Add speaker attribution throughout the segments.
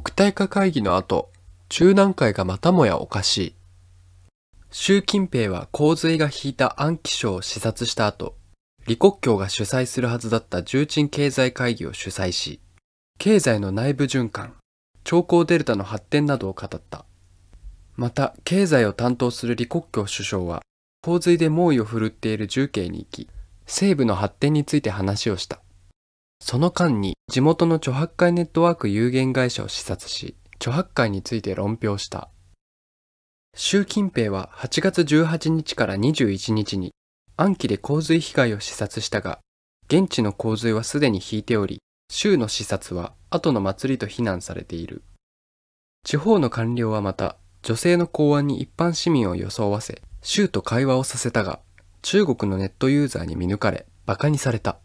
Speaker 1: 北戴化会議の後、中南海がまたもやおかしい。習近平は洪水が引いた安徽省を視察した後、李克強が主催するはずだった重鎮経済会議を主催し、経済の内部循環、長江デルタの発展などを語った。また、経済を担当する李克強首相は、洪水で猛威を振るっている重慶に行き、西部の発展について話をした。その間に地元の著白会ネットワーク有限会社を視察し、著白会について論評した。習近平は8月18日から21日に、暗記で洪水被害を視察したが、現地の洪水はすでに引いており、州の視察は後の祭りと非難されている。地方の官僚はまた、女性の公安に一般市民を装わせ、州と会話をさせたが、中国のネットユーザーに見抜かれ、馬鹿にされた。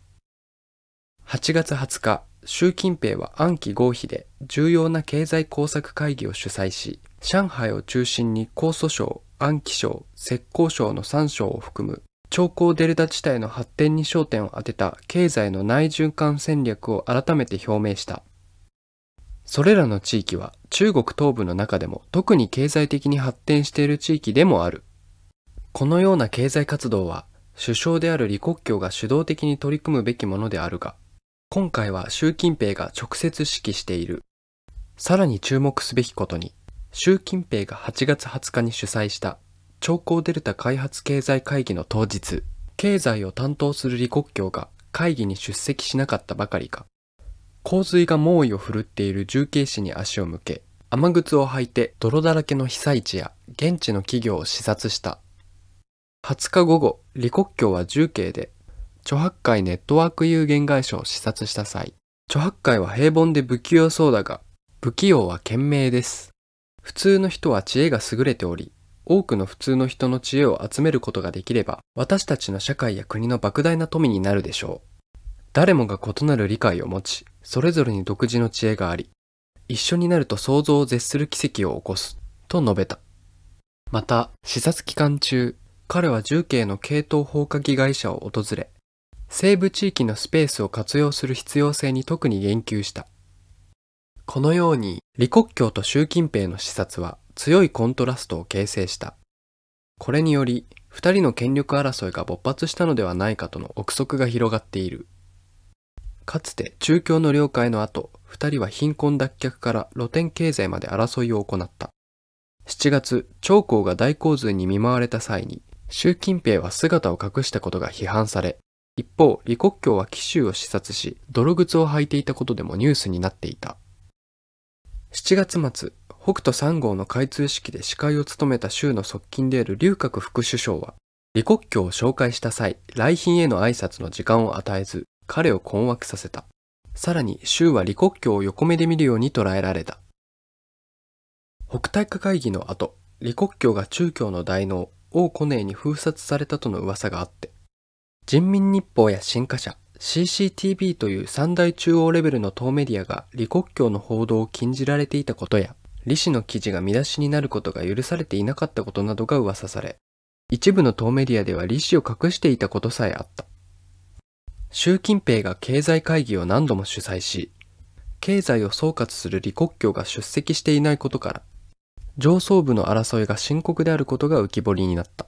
Speaker 1: 8月20日、習近平は暗記合否で重要な経済工作会議を主催し、上海を中心に江蘇省、安徽省、浙江省の3省を含む超高デルタ地帯の発展に焦点を当てた経済の内循環戦略を改めて表明した。それらの地域は中国東部の中でも特に経済的に発展している地域でもある。このような経済活動は首相である李克強が主導的に取り組むべきものであるが、今回は習近平が直接指揮している。さらに注目すべきことに、習近平が8月20日に主催した超高デルタ開発経済会議の当日、経済を担当する李克強が会議に出席しなかったばかりか、洪水が猛威を振るっている重慶市に足を向け、雨靴を履いて泥だらけの被災地や現地の企業を視察した。20日午後、李克強は重慶で著白海ネットワーク有限会社を視察した際、著白海は平凡で不器用そうだが、不器用は賢明です。普通の人は知恵が優れており、多くの普通の人の知恵を集めることができれば、私たちの社会や国の莫大な富になるでしょう。誰もが異なる理解を持ち、それぞれに独自の知恵があり、一緒になると想像を絶する奇跡を起こす、と述べた。また、視察期間中、彼は重慶の系統放火器会社を訪れ、西部地域のスペースを活用する必要性に特に言及した。このように李克強と習近平の視察は強いコントラストを形成した。これにより2人の権力争いが勃発したのではないかとの憶測が広がっている。かつて中共の了解の後、2人は貧困脱却から露天経済まで争いを行った。7月、長江が大洪水に見舞われた際に、習近平は姿を隠したことが批判され、一方、李克強は奇襲を視察し、泥靴を履いていたことでもニュースになっていた。7月末、北斗3号の開通式で司会を務めた州の側近である劉閣副首相は、李克強を紹介した際、来賓への挨拶の時間を与えず、彼を困惑させた。さらに、州は李克強を横目で見るように捉えられた。北大化会議の後、李克強が中共の大脳、王古寧に封殺されたとの噂があって、人民日報や新華社、CCTV という三大中央レベルの党メディアが李克強の報道を禁じられていたことや、李氏の記事が見出しになることが許されていなかったことなどが噂され、一部の党メディアでは李氏を隠していたことさえあった。習近平が経済会議を何度も主催し、経済を総括する李克強が出席していないことから、上層部の争いが深刻であることが浮き彫りになった。